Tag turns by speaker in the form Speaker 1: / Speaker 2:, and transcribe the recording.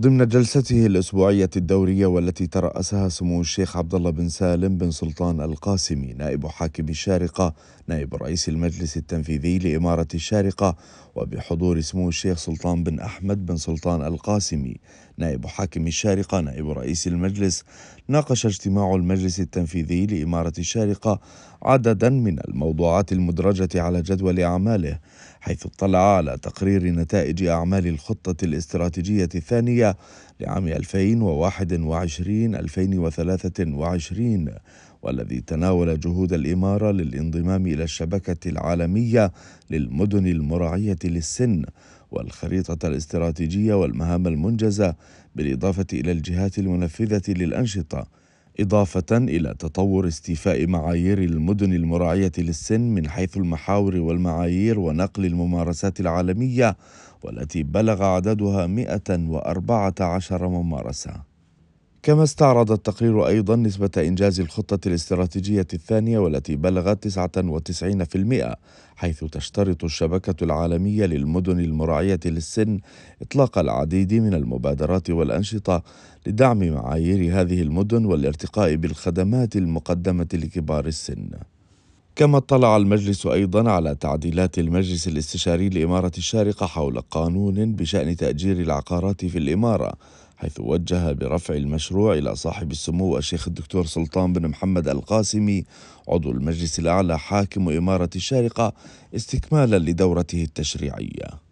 Speaker 1: ضمن جلسته الأسبوعية الدورية والتي ترأسها سمو الشيخ عبد الله بن سالم بن سلطان القاسمي نائب حاكم الشارقة نائب رئيس المجلس التنفيذي لإمارة الشارقة وبحضور سمو الشيخ سلطان بن أحمد بن سلطان القاسمي نائب حاكم الشارقة نائب رئيس المجلس ناقش اجتماع المجلس التنفيذي لإمارة الشارقة عددا من الموضوعات المدرجة على جدول أعماله حيث اطلع على تقرير نتائج أعمال الخطة الاستراتيجية الثانية لعام 2021-2023 والذي تناول جهود الإمارة للانضمام إلى الشبكة العالمية للمدن المراعية للسن والخريطة الاستراتيجية والمهام المنجزة بالإضافة إلى الجهات المنفذة للأنشطة إضافة إلى تطور استيفاء معايير المدن المراعية للسن من حيث المحاور والمعايير ونقل الممارسات العالمية والتي بلغ عددها 114 ممارسة كما استعرض التقرير أيضا نسبة إنجاز الخطة الاستراتيجية الثانية والتي بلغت 99% حيث تشترط الشبكة العالمية للمدن المراعية للسن إطلاق العديد من المبادرات والأنشطة لدعم معايير هذه المدن والارتقاء بالخدمات المقدمة لكبار السن. كما اطلع المجلس ايضا على تعديلات المجلس الاستشاري لاماره الشارقه حول قانون بشان تاجير العقارات في الاماره حيث وجه برفع المشروع إلى صاحب السمو الشيخ الدكتور سلطان بن محمد القاسمي عضو المجلس الأعلى حاكم إمارة الشارقة استكمالا لدورته التشريعية